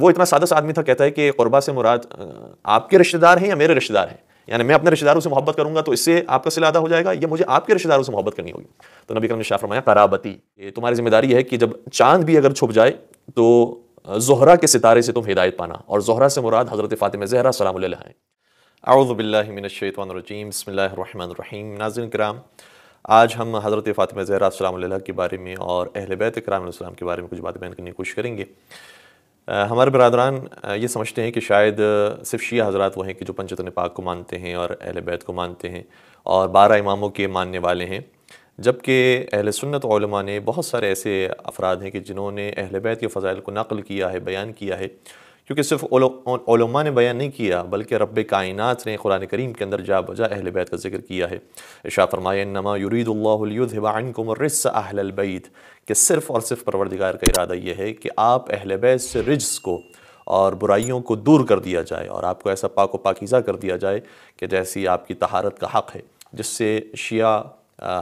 वो इतना सादा सा आदमी था कहता है कि कुरबा से मुराद आपके रिश्तेदार हैं या मेरे रिश्तेदार हैं यानी मैं अपने रिश्तेदारों से मोहब्बत करूंगा तो इससे आपका सिला अदा हो जाएगा या मुझे आपके रिश्तेदारों से मोहब्बत करनी होगी तो नबी करम ने शाह फरमाया कराबती ये तुम्हारी जिम्मेदारी है कि जब चांद भी अगर छुप जाए तो जहरा के सितारे से तुम हिदायत पाना और जहरा से मुराद हज़रत फ़ातिम जहरा सलाम है नाजिन कराम आज हम हज़रत फ़ातिमा जहरा सलाम के बारे में और अहल बैत कराम के बारे में कुछ बात बयान करने की कोशिश करेंगे हमारे बरदरान ये समझते हैं कि शायद सिर्फ शिया हजरात वो हैं कि जो पंचतन पाक को मानते हैं और अहल बैत को मानते हैं और बारह इमामों के मानने वाले हैं जबकि अहल सुन्नत ने बहुत सारे ऐसे अफराद हैं कि जिन्होंने अहल बैत के फ़ज़ाइल को नकल किया है बयान किया है क्योंकि सिर्फ ओलमा ने बयान नहीं किया बल्कि रब कायनत ने कुरान करीम के अंदर जा बजा अहल बैत का जिक्र किया है इशा फरमाया नमा बैत कि सिर्फ और सिर्फ परवरदिगार का इरादा यह है कि आप अहल बैत से रिज्स को और बुराइयों को दूर कर दिया जाए और आपको ऐसा पाक व पाकिज़ा कर दिया जाए कि जैसी आपकी तहारत का हक़ है जिससे शिया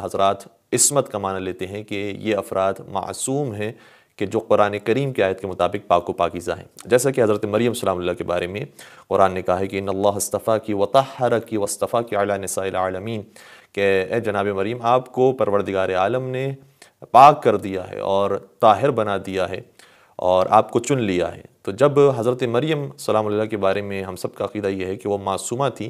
हजरात इसमत का माना लेते हैं कि ये अफराद मासूम हैं कि जो कुरान करीम की आयत के मुताबिक पाको पाकिज़ा हैं जैसा कि हज़रत मरीम सलाम्ल के बारे में कुरान ने कहा है कि नल्लास्तफ़ा की वताहर की वस्तफ़ा की अला के ए जनाब मरीम आपको परवरदिगार आलम ने पाक कर दिया है और ताहिर बना दिया है और आपको चुन लिया है तो जब हज़रत मरीम सलाम्ल के बारे में हम सब का अकीदा यह है कि वह मासूमा थी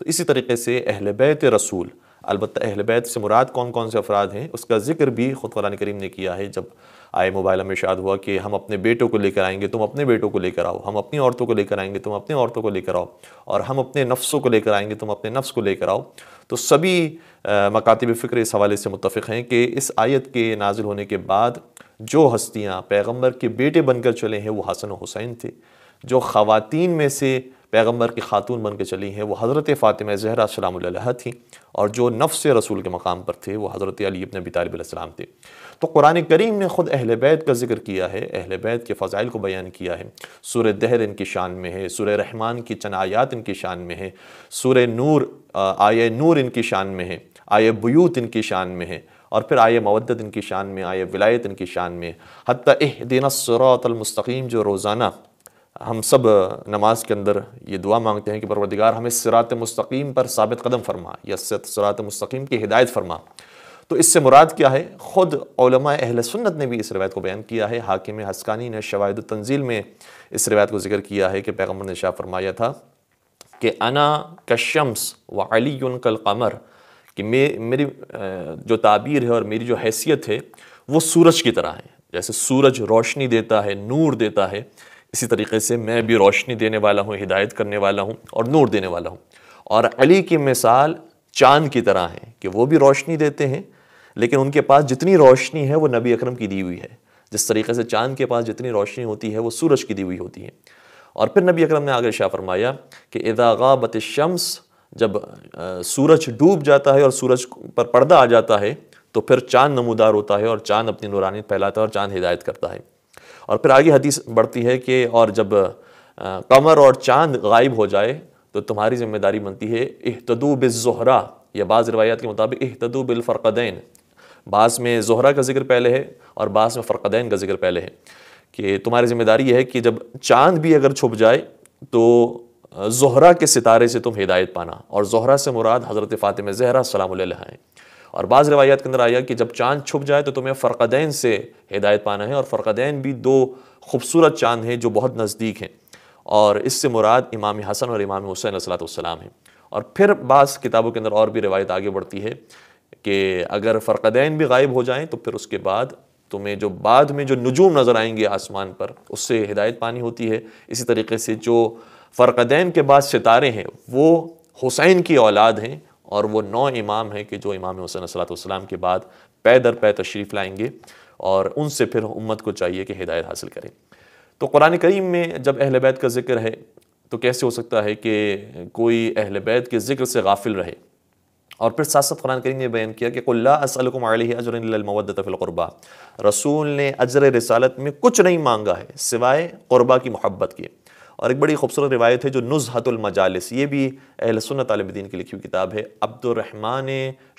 तो इसी तरीके से अहल बैत रसूल अलबत् अहल बैत से मुराद कौन कौन से अफराद हैं उसका जिक्र भी ख़ुद कुरान करीम ने किया है जब आए मोबाइल हमें शायद हुआ कि हम अपने बेटों को लेकर आएंगे तुम अपने बेटों को लेकर आओ हम अपनी औरतों को लेकर आएंगे तुम अपनी औरतों को लेकर आओ और हम अपने नफ्सों को लेकर आएंगे तुम अपने नफ्स को लेकर आओ तो सभी मकातब फ़िक्र इस हवाले से मुतफ़ हैं कि इस आयत के नाजिल होने के बाद जो हस्तियाँ पैगम्बर के बेटे बनकर चले हैं वो हसन हुसैन थे जो ख़वान में से पैगम्बर की खातून बन के चली हैं वो हज़रत फ़ातिम जहरा सलाम थी और जो नफ़ रसूल के मकाम पर थे वो हज़रत अली अपने अबी थे तो कुरान करीम ने ख़ुद अहल बैत का जिक्र किया है अहल बैत के फ़ज़ाइल को बयान किया है सुर दहर इनकी शान में है सुर रहमान की चनायात इनकी शान में है सुर नूर आय नूर इनकी शान में है आय बयूत इनकी शान में है और फिर आय मवदत इनकी शान में आय विलायत इनकी शान में हती दिन सरातलमस्तकीम जो रोज़ाना हम सब नमाज के अंदर ये दुआ मांगते हैं कि परवरदिगार हमें सिरात मस्तकीम पर साबित कदम फरमा या सरात मस्तकीम की हिदायत फरमा तो इससे मुराद क्या है ख़ुद अहल सुन्नत ने भी इस रवायत को बयान किया है हाकिम हस्कानी ने शवाद तंजील में इस रवायत को जिक्र किया है कि पैगम्बर ने शाह फरमाया था कि अना कशम्स व अली कल कमर कि मे मेरी जो ताबीर है और मेरी जो हैसियत है वो सूरज की तरह है जैसे सूरज रोशनी देता है नूर देता है इसी तरीके से मैं भी रोशनी देने वाला हूँ हिदायत करने वाला हूँ और नूर देने वाला हूँ और अली की मिसाल चांद की तरह है कि वो भी रोशनी देते हैं लेकिन उनके पास जितनी रोशनी है वो नबी अकरम की दी हुई है जिस तरीके से चांद के पास जितनी रोशनी होती है वो सूरज की दी हुई होती है और फिर नबी अकरम ने आगे शाह फरमाया कि बत शम्स जब सूरज डूब जाता है और सूरज पर पर्दा आ जाता है तो फिर चांद नमूदार होता है और चांद अपनी नुरानियत फैलाता है और चांद हिदायत करता है और फिर आगे हदीस बढ़ती है कि और जब कमर और चांद गायब हो जाए तो तुम्हारी जिम्मेदारी बनती है अहतदू बिजहरा या बाज़ रवायात के मुताबिक बिल बिलफ़रकदैन बास में जहरा का जिक्र पहले है और बास में फ़रकदैन का जिक्र पहले है कि तुम्हारी जिम्मेदारी यह है कि जब चांद भी अगर छुप जाए तो जहरा के सितारे से तुम हिदायत पाना और जहरा से मुराद हज़रत फ़ातिम ज़हरा सलाम हैं और बाज़ रवायात के अंदर आया कि जब चांद छुप जाए तो तुम्हें फ़रकदैन से हिदायत पाना है और फ़रकदैन भी दो खूबसूरत चांद हैं जो बहुत नज़दीक हैं और इससे मुराद इमाम हसन और इमाम हुसैन सलाम हैं और फिर बाज़ किताबों के अंदर और भी रवायत आगे बढ़ती है कि अगर फ़रकदैन भी गायब हो जाएँ तो फिर उसके बाद तुम्हें जो बाद में जो नजूम नज़र आएंगे आसमान पर उससे हिदायत पानी होती है इसी तरीके से जो फ़रकदैन के बाद सितारे हैं वो हुसैन की औलाद हैं और वो नौ इमाम हैं कि जो इमाम हुसैन सलाम के बाद पै दर पै तशरीफ़ लाएंगे और उनसे फिर उम्मत को चाहिए कि हिदायत हासिल करें तो कुरान करीम में जब अहल बैत का जिक्र है तो कैसे हो सकता है कि कोई अहल बैत के जिक्र से गाफिल रहे और फिर साथ साथ कुरान करीम ने बयान किया कि कुल्लाकुम रसूल ने अजर रसालत में कुछ नहीं मांगा है सिवाय क़ुरबा की मोहब्बत के और एक बड़ी खूबसूरत रिवायत है जो नुजहतुलमजालस ये भी अहल सुन्नत आलमदीन की लिखी हुई किताब है अब्दुलरहमान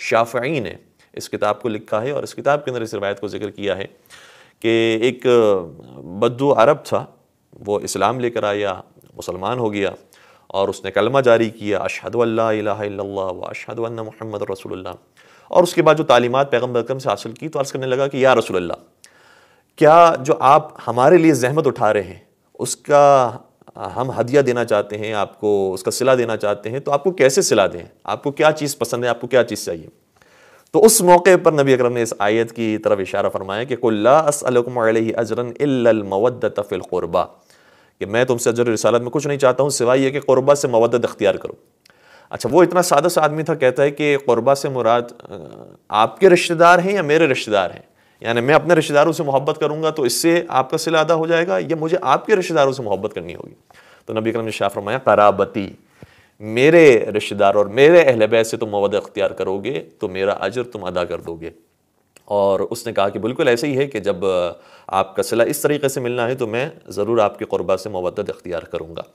शाफ़ी ने इस किताब को लिखा है और इस किताब के अंदर इस रिवायत को जिक्र किया है कि एक बद्दू अरब था वो इस्लाम लेकर आया मुसलमान हो गया और उसने कलमा जारी किया अशहद व अशहद महमद रसोल्ला और उसके बाद जो तालीमत पैगम्बर अकरम से हासिल की तो अर्ज़ करने लगा कि या रसोल्ला क्या जो आप हमारे लिए जहमत उठा रहे हैं उसका हम हदिया देना चाहते हैं आपको उसका सिला देना चाहते हैं तो आपको कैसे सिला दें आपको क्या चीज़ पसंद है आपको क्या चीज़ चाहिए तो उस मौके पर नबी अकरम ने इस आयत की तरफ इशारा फरमाया कि कुल्लाकुम अजरन कि मैं तुमसे अजर रसालत में कुछ नहीं चाहता हूँ सिवाय यह कि क़ुरबा से मवदत अख्तियार करो अच्छा वो इतना सादा सा आदमी था कहता है कि क़ुरबा से मुराद आपके रिश्तेदार हैं या मेरे रिश्तेदार हैं यानी मैं अपने रिश्तेदारों से मोहब्बत करूँगा तो इससे आपका सिला अदा हो जाएगा या मुझे आपके रिश्तेदारों से मोहब्बत करनी होगी तो नबी करम ने शाह फरमाया कराबती मेरे रिश्तेदार और मेरे अहल बैत से तुम मवद अख्तियार करोगे तो मेरा अजर तुम अदा कर दोगे और उसने कहा कि बिल्कुल ऐसे ही है कि जब आपका सिला इस तरीके से मिलना है तो मैं ज़रूर आपके क़ुरबा से मवदत अख्तियार करूँगा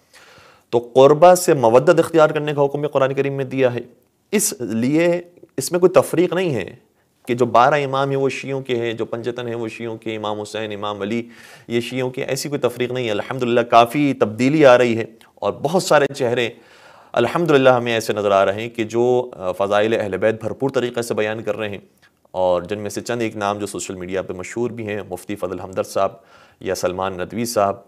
तो क़ुरबा से मवदत अख्तियार करने का हुक्म कुरान करीम में दिया है इसलिए इसमें कोई तफरीक नहीं है कि जो बारह इमाम हैं वो शीयों के हैं जो पंजतन हैं वो शीयों के इमाम हुसैन इमाम अली ये शीयों के ऐसी कोई तफरीक नहीं है अल्हम्दुलिल्लाह काफ़ी तब्दीली आ रही है और बहुत सारे चेहरे अल्हम्दुलिल्लाह हमें ऐसे नज़र आ रहे हैं कि जो फ़ज़ाइल अहलबैद भरपूर तरीक़े से बयान कर रहे हैं और जिनमें से चंद एक नाम जो सोशल मीडिया पर मशहूर भी हैं मुफ्ती फ़जल हमदर साहब या सलमान नदवी साहब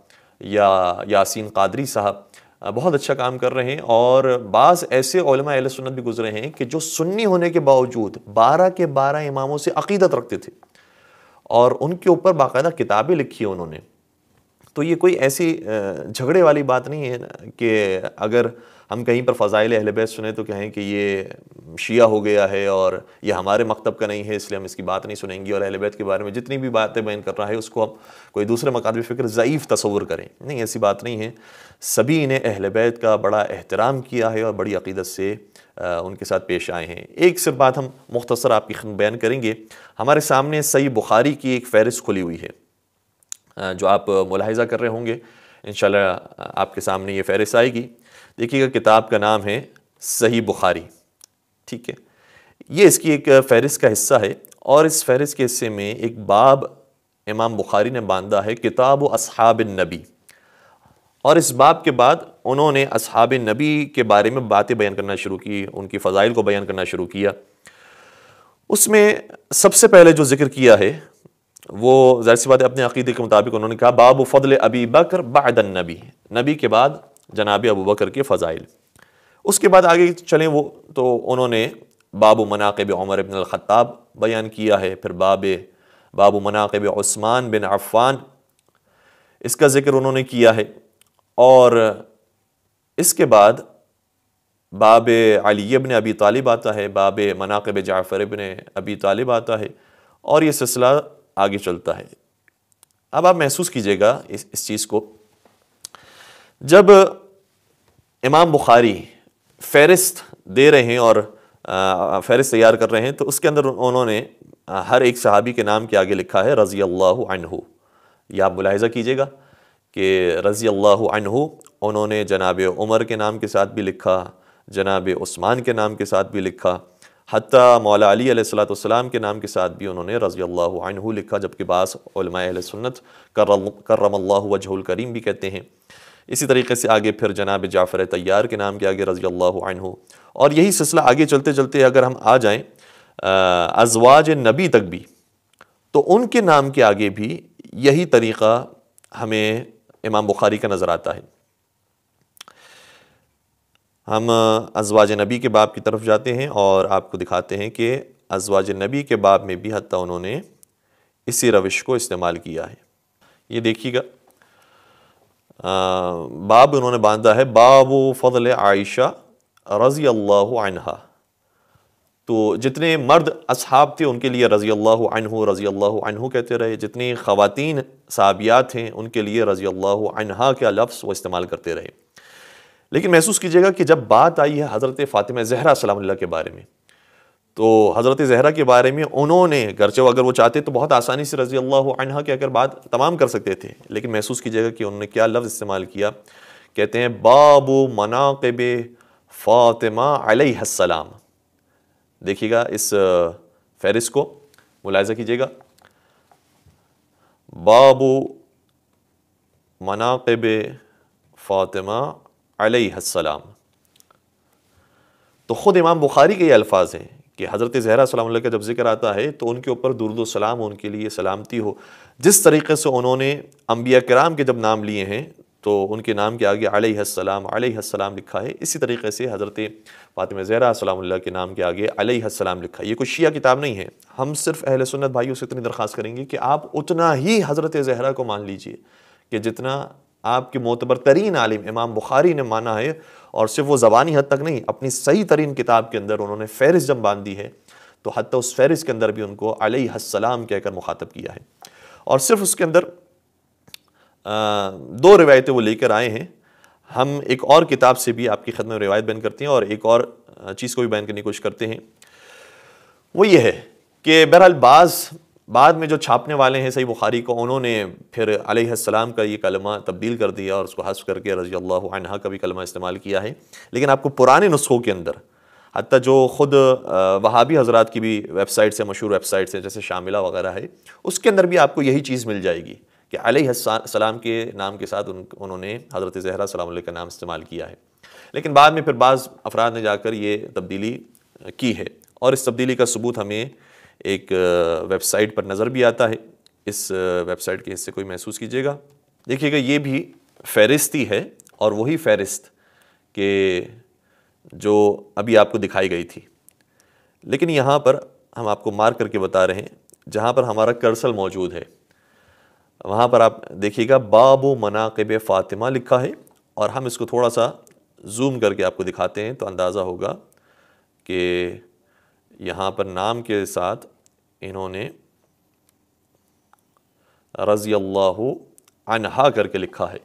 या यासीन कादरी साहब बहुत अच्छा काम कर रहे हैं और बाज़ ऐसे ओलमा सुन्नत भी गुजरे हैं कि जो सुन्नी होने के बावजूद बारह के बारह इमामों से अकीदत रखते थे और उनके ऊपर बाकायदा किताबें लिखी उन्होंने तो ये कोई ऐसी झगड़े वाली बात नहीं है कि अगर हम कहीं पर अहल बैस सुने तो कहें कि ये शिया हो गया है और ये हमारे मकतब का नहीं है इसलिए हम इसकी बात नहीं सुनेंगे और अहलबैत के बारे में जितनी भी बातें बयान कर रहा है उसको हम कोई दूसरे मकामी फ़िक्र ज़यीफ़ तस्वुर करें नहीं ऐसी बात नहीं है सभी ने बैत का बड़ा एहतराम किया है और बड़ी अकीदत से उनके साथ पेश आए हैं एक सिर्फ बात हम मुख्तसर आपकी बयान करेंगे हमारे सामने सही बुखारी की एक फहरिस्त खुली हुई है जो आप मुलाहजा कर रहे होंगे इन आपके सामने ये फहरिस्त आएगी देखिएगा किताब का नाम है सही बुखारी ठीक है ये इसकी एक फहरिस्त का हिस्सा है और इस फहरिस्त के हिस्से में एक बाब इमाम बुखारी ने बांधा है किताब असहाब नबी और इस बाब के बाद उन्होंने असहाब नबी के बारे में बातें बयान करना शुरू की उनकी फ़ज़ाइल को बयान करना शुरू किया उसमें सबसे पहले जो जिक्र किया है वो ज़ाहिर सी बात है अपने अकीदे के मुताबिक उन्होंने कहा बाबू फ़दल अबी बकर बादन नबी नबी के बाद जनाब अबू बकर के फ़ज़ाइल उसके बाद आगे चलें वो तो उन्होंने बाबू मनाकब उमर बिन ख़त्ताब बयान किया है फिर बाब बाबू मनाकब उस्मान बिन अफ़ान इसका ज़िक्र उन्होंने किया है और इसके बाद बाब अली बन अबी तालिब आता है बाब मनाकब जाफ़र बन अबी तालिब आता है और ये सिलसिला आगे चलता है अब आप महसूस कीजिएगा इस इस चीज़ को जब इमाम बुखारी फहरिस्त दे रहे हैं और फहरिस्त तैयार कर रहे हैं तो उसके अंदर उन्होंने हर एक सहाबी के नाम के आगे लिखा है रज़ी अल्लाह यह आप मुलायजा कीजिएगा कि रज़ी अल्लाह उन्होंने जनाब उमर के नाम के साथ भी लिखा जनाब उस्मान के नाम के साथ भी लिखा हती मौला अली के नाम के साथ भी उन्होंने रज़ी अल्लाह लिखा जबकि बास सुन्नत करम अल्लाह वजहुल करीम भी कहते हैं इसी तरीके से आगे फिर जनाब जाफ़र तैयार के नाम के आगे रज़ी अल्लाह और यही सिलसिला आगे चलते चलते अगर हम आ जाएँ अजवाज नबी तक भी तो उनके नाम के आगे भी यही तरीक़ा हमें इमाम बुखारी का नज़र आता है हम अजवाज नबी के बाब की तरफ जाते हैं और आपको दिखाते हैं कि अजवाज नबी के बाब में भी हती उन्होंने इसी रविश को इस्तेमाल किया है ये देखिएगा बाब उन्होंने बांधा है बाबू फजल आयशा रज़ी अल्लाह तो जितने मर्द अब थे उनके लिए रज़ी अल्लाह रज़ी अल्लाह कहते रहे जितनी ख़वान साबियात हैं उनके लिए रज़ी अल्लाह के का लफ्ज़ वो इस्तेमाल करते रहे लेकिन महसूस कीजिएगा कि जब बात आई है हज़रत फ़ातिमा जहरा सलाम के बारे में तो हज़रत जहरा के बारे में उन्होंने गरचे अगर वो चाहते तो बहुत आसानी से रज़ी अल्लाह अनहा के अगर बात तमाम कर सकते थे लेकिन महसूस कीजिएगा कि उन्होंने क्या लफ्ज़ इस्तेमाल किया कहते हैं बाबू मनाकब फ़ातिमा अलैहिस्सलाम देखिएगा इस फहरिस को मुलायजा कीजिएगा बाबू मनाकब फ़ातिमा अलैहिस्सलाम तो ख़ुद इमाम बुखारी के ये अल्फाज हैं कि हज़रत जहरा सलाम का जब जिक्र आता है तो उनके ऊपर दुरुद सलाम उनके लिए सलामती हो जिस तरीके से उन्होंने अम्बिया कराम के जब नाम लिए हैं तो उनके नाम के आगे अलैहिस्सलाम अलैहिस्सलाम लिखा है इसी तरीके से हज़रत फ़ातिमा ज़हरा सलाम के नाम के आगे अलैहिस्सलाम लिखा है ये कोई शिया किताब नहीं है हम सिर्फ अहल सुन्नत भाइयों से इतनी दरख्वास्त करेंगे कि आप उतना ही हज़रत जहरा को मान लीजिए कि जितना आपके मोतबर तरीन आलिम इमाम बुखारी ने माना है और सिर्फ वो ज़बानी हद तक नहीं अपनी सही तरीन किताब के अंदर उन्होंने फहरिस्त जब बांध दी है तो हती उस फहरिस्त के अंदर भी उनको अलैहिस्सलाम कहकर मुखातब किया है और सिर्फ उसके अंदर दो रिवायतें वो लेकर आए हैं हम एक और किताब से भी आपकी खदम रिवायत बयान करते हैं और एक और चीज़ को भी बयान करने की कोशिश करते हैं वो ये है कि बहरहाल बाज़ बाद में जो छापने वाले हैं सही बुखारी को उन्होंने फिर अलैहिस्सलाम का ये कलमा तब्दील कर दिया और उसको हंस करके रजी अल्लाह अनहा का भी कलमा इस्तेमाल किया है लेकिन आपको पुराने नुस्खों के अंदर हती जो ख़ुद वहाबी हजरात की भी वेबसाइट्स हैं मशहूर वेबसाइट्स हैं जैसे शामिला वगैरह है उसके अंदर भी आपको यही चीज़ मिल जाएगी कि सलाम के नाम के साथ उन उन्होंने हज़रत जहरा सलाम का नाम इस्तेमाल किया है लेकिन बाद में फिर बाज़ अफराद ने जाकर ये तब्दीली की है और इस तब्दीली का सबूत हमें एक वेबसाइट पर नज़र भी आता है इस वेबसाइट के हिस्से को महसूस कीजिएगा देखिएगा ये भी फहरिस्त ही है और वही फहरिस्त के जो अभी आपको दिखाई गई थी लेकिन यहाँ पर हम आपको मार्क करके बता रहे हैं जहाँ पर हमारा कर्सल मौजूद है वहाँ पर आप देखिएगा बाबो मनाकब फ़ातिमा लिखा है और हम इसको थोड़ा सा जूम करके आपको दिखाते हैं तो अंदाज़ा होगा कि यहाँ पर नाम के साथ इन्होंने रज़ी अल्लाह करके लिखा है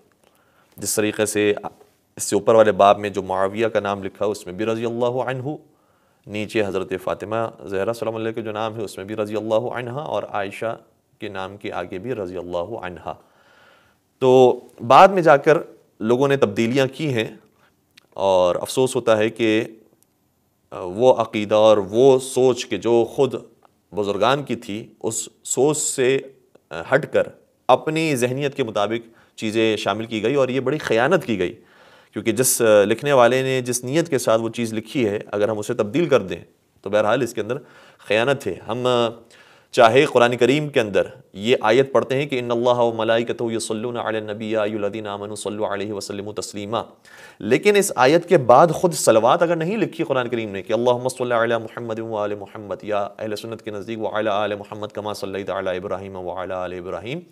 जिस तरीके से इससे ऊपर वाले बाब में जो माविया का नाम लिखा है उसमें भी रज़ी अल्लाह अनहू नीचे हज़रत फ़ातिमा जहरा सल्लल्लाहु के जो नाम है उसमें भी रज़ी अल्लाह अनहा और आयशा के नाम के आगे भी रज़ी अल्लाह अनहा तो बाद में जाकर लोगों ने तब्दीलियाँ की हैं और अफसोस होता है कि वो अकीदा और वो सोच के जो ख़ुद बुज़ुर्गान की थी उस सोच से हट कर अपनी जहनीत के मुताबिक चीज़ें शामिल की गई और ये बड़ी ख़यानत की गई क्योंकि जिस लिखने वाले ने जिस नीयत के साथ वो चीज़ लिखी है अगर हम उसे तब्दील कर दें तो बहरहाल इसके अंदर ख़यानत है हम चाहे कुरान करीम के अंदर ये आयत पढ़ते हैं कि इन अल्लाह मलाइकतोल्नबीआमन वसलम तस्लीमा लेकिन इस आयत के बाद ख़ुद सलवात अगर नहीं लिखी कुरान करीम ने कि अल्लाह महमद वाल महमद या अहल सुन्नत के नज़दीक वाल आल महमद कमा सल इब्राहिम वाल आल इब्राहिम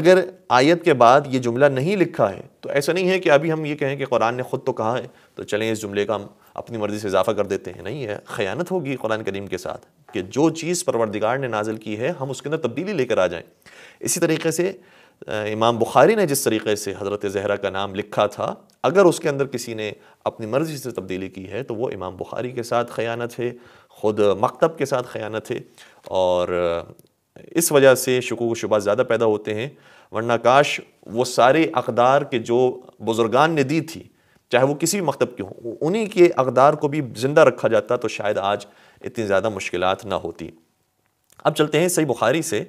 अगर आयत के बाद ये जुमला नहीं लिखा है तो ऐसा नहीं है कि अभी हम ये कहें कि कुरान ने ख़ुद तो कहा है तो चलें इस जुमले का हम अपनी मर्ज़ी से इजाफा कर देते हैं नहीं है ख़यानत होगी कुरान करीम के साथ कि जो चीज़ परवरदिगार ने नाजिल की है हम उसके अंदर तब्दीली लेकर आ जाएँ इसी तरीके से इमाम बुखारी ने जिस तरीके से हज़रत जहरा का नाम लिखा था अगर उसके अंदर किसी ने अपनी मर्ज़ी से तब्दीली की है तो वो इमाम बुखारी के साथ ख़यानत है ख़ुद मकतब के साथ ख़यानत है और इस वजह से व शुबा ज़्यादा पैदा होते हैं वरना काश वो सारे अकदार के जो बुज़ुर्गान ने दी थी चाहे वो किसी भी मकतब के हों उन्हीं के अकदार को भी ज़िंदा रखा जाता तो शायद आज इतनी ज़्यादा मुश्किल ना होती अब चलते हैं सही बुखारी से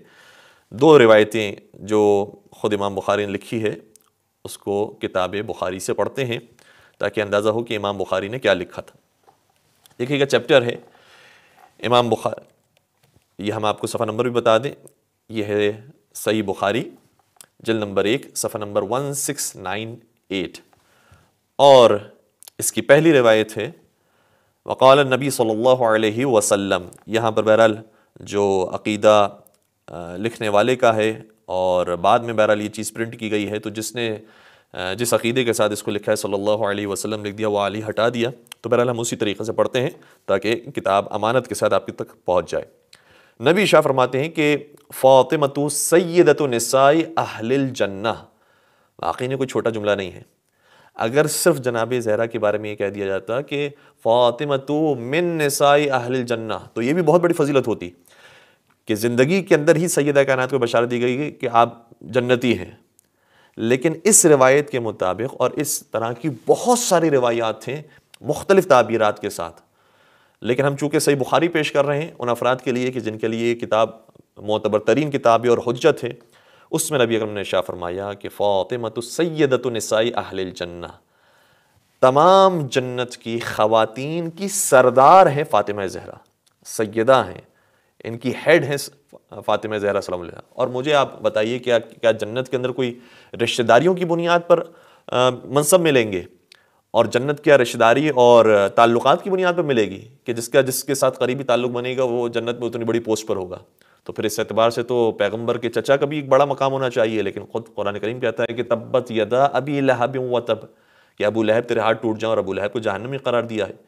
दो रिवायतें जो ख़ुद इमाम बुखारी ने लिखी है उसको किताबें बुखारी से पढ़ते हैं ताकि अंदाज़ा हो कि इमाम बुखारी ने क्या लिखा था देखिएगा चैप्टर है इमाम बुखार ये हम आपको सफ़ा नंबर भी बता दें यह है सही बुखारी जल नंबर एक सफ़ा number one six nine eight और इसकी पहली रिवायत है वक़ाल नबी सल्लल्लाहु अलैहि वसल्लम यहाँ पर बहरहाल जो अकीदा लिखने वाले का है और बाद में बहरहाल ये चीज़ प्रिंट की गई है तो जिसने जिस अकीदे के साथ इसको लिखा है सल्लल्लाहु अलैहि वसल्लम लिख दिया वो आली हटा दिया तो बहरहाल हम उसी तरीके से पढ़ते हैं ताकि किताब अमानत के साथ आपके तक पहुँच जाए नबी शाह फरमाते हैं कि फ़ातिमत सैदत नसाई अहल जन्ना वाकई ने कोई छोटा जुमला नहीं है अगर सिर्फ जनाब जहरा के बारे में ये कह दिया जाता कि फ़ातिमा तो मिन नसाई अहल जन्ना तो ये भी बहुत बड़ी फजीलत होती कि ज़िंदगी के अंदर ही सैदा कायनात को बशारत दी गई कि आप जन्नती हैं लेकिन इस रिवायत के मुताबिक और इस तरह की बहुत सारी रिवायात हैं मुख्तलिफ़ ताबीरत के साथ लेकिन हम चूँकि सही बुखारी पेश कर रहे हैं उन अफराद के लिए कि जिनके लिए किताब मोतबर तरीन किताबें और हजत है उसमें नबी अकरम ने शाह फरमाया कि फ़ातिमा तो सैदत नसाई अहल जन्ना तमाम जन्नत की ख़वातीन की सरदार हैं फ़ातिमा जहरा सैदा हैं इनकी हेड हैं फ़ातिमा जहरा सलाम और मुझे आप बताइए क्या क्या जन्नत के अंदर कोई रिश्तेदारियों की बुनियाद पर मनसब मिलेंगे और जन्नत क्या रिश्तेदारी और ताल्लुकात की बुनियाद पर मिलेगी कि जिसका जिसके साथ करीबी ताल्लुक बनेगा वो जन्नत में उतनी बड़ी पोस्ट पर होगा तो फिर इस एतबार से तो पैगम्बर के चचा का भी एक बड़ा मकाम होना चाहिए लेकिन ख़ुद कुरान करीम कहता है कि तब्बत यदा अभी लहब व तब कि अबू लहब तेरे हाथ टूट जाए और अबू लहब को जहनम में करार दिया है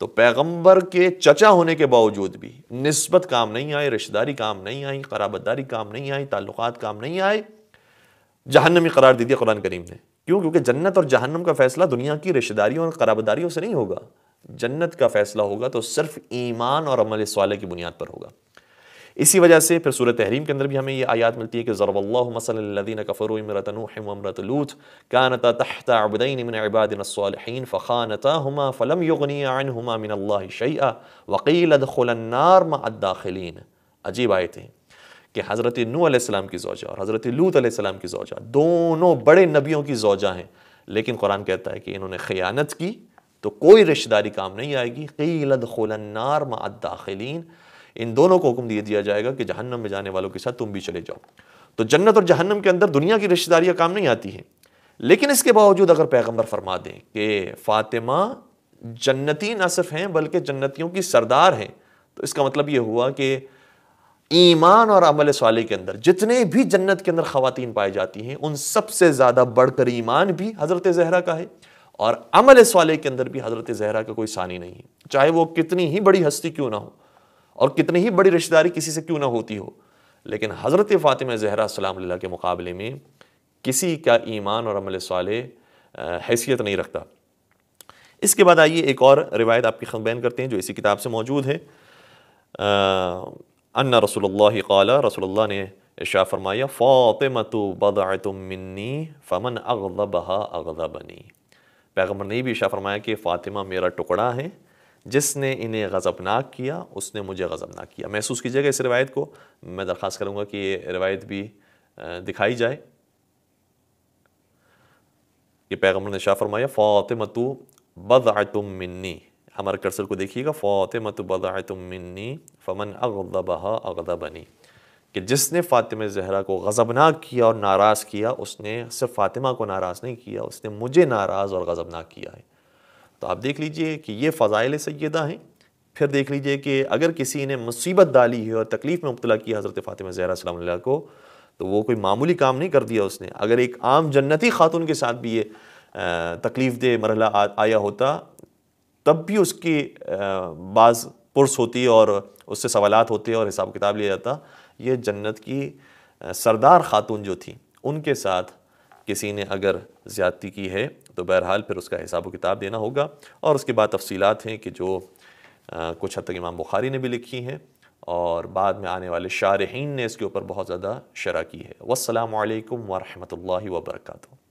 तो पैगंबर के चचा होने के बावजूद भी नस्बत काम नहीं आई रिश्तेदारी काम नहीं आई खराबदारी काम नहीं आई ताल्लुक काम नहीं आए जहन्नम में करार दे दिया कुरान करीम ने क्यों क्योंकि जन्नत और जहन्नम का फैसला दुनिया की रिश्तेदारी और खराबदारियों से नहीं होगा जन्नत का फैसला होगा तो सिर्फ ईमान और अमल सवाले की बुनियाद पर होगा इसी वजह से फिर सूरत तहरीम के अंदर भी हमें ये आयात मिलती है कि ज़रबल्लादीन कफ़र इमरतनूमरतलूत कानता तहत अबदीन फ़ानता फ़लम युगनियान हमा मिन शैया वकील अदनार अजीब कि हज़रत नू की जोज़ा और हज़रत लूत की जोज़ा दोनों बड़े नबियों की जोज़ा हैं लेकिन कुरान कहता है कि इन्होंने ख़यानत की तो कोई रिश्तेदारी काम नहीं आएगी कीलद खुलनार मददाखिलीन इन दोनों को हुक्म दे दिया जाएगा कि जहन्नम में जाने वालों के साथ तुम भी चले जाओ तो जन्नत और जहन्नम के अंदर दुनिया की रिश्तेदारियाँ काम नहीं आती हैं लेकिन इसके बावजूद अगर पैगम्बर फरमा दें कि फ़ातिमा जन्नती न सिर्फ हैं बल्कि जन्नतियों की सरदार हैं तो इसका मतलब ये हुआ कि ईमान और अमल साले के अंदर जितने भी जन्नत के अंदर ख़वातीन पाई जाती हैं उन सबसे ज़्यादा बढ़कर ईमान भी हज़रत जहरा का है और अमल साले के अंदर भी हज़रत जहरा का कोई सानी नहीं है चाहे वो कितनी ही बड़ी हस्ती क्यों ना हो और कितनी ही बड़ी रिश्तेदारी किसी से क्यों ना होती हो लेकिन हज़रत फ़ातिमा जहरा सलाम के मुकाबले में किसी का ईमान और अमल साले हैसियत नहीं रखता इसके बाद आइए एक और रिवायत आपकी खत करते हैं जो इसी किताब से मौजूद है अन्ना रसोल्ला रसोल्ला ने इशा फरमाया फ़ातिमा तो फ़मन अगलब अगलबनी पैगम्बर ने भी इशा फरमाया कि फ़ातिमा मेरा टुकड़ा है जिसने इन्हें गज़बनाक किया उसने मुझे गज़बनाक किया महसूस कीजिएगा इस रवायत को मैं दरख्वास्त करूँगा कि ये रवायत भी दिखाई जाए ये पैगम्बर ने शाह फरमाया फ़ातिमतु बदआतुम मिन्नी हमारे कर्सर को देखिएगा फ़ातिमत बदआतुम मिन्नी फ़मन अगदबहा अगदबनी कि जिसने फ़ातिमा जहरा को गज़बनाक किया और नाराज़ किया उसने सिर्फ फ़ातिमा को नाराज़ नहीं किया उसने मुझे नाराज़ और गज़बनाक किया है तो आप देख लीजिए कि ये फ़ज़ाइल सैदा हैं फिर देख लीजिए कि अगर किसी ने मुसीबत डाली है और तकलीफ़ में मुबला किया हज़रत फ़ातिमा ज़हरा को तो वो कोई मामूली काम नहीं कर दिया उसने अगर एक आम जन्नती खातून के साथ भी ये तकलीफ़ दे मरला आया होता तब भी उसकी बाज़ पुरस होती और उससे सवालत होते और हिसाब किताब लिया जाता ये जन्नत की सरदार खातून जो थी उनके साथ किसी ने अगर ज़्यादती की है तो बहरहाल फिर उसका हिसाब किताब देना होगा और उसके बाद तफसीलत हैं कि जो आ, कुछ हद तक इमाम बुखारी ने भी लिखी हैं और बाद में आने वाले शारहन ने इसके ऊपर बहुत ज़्यादा शरा की है वालकम वरहमल वर्का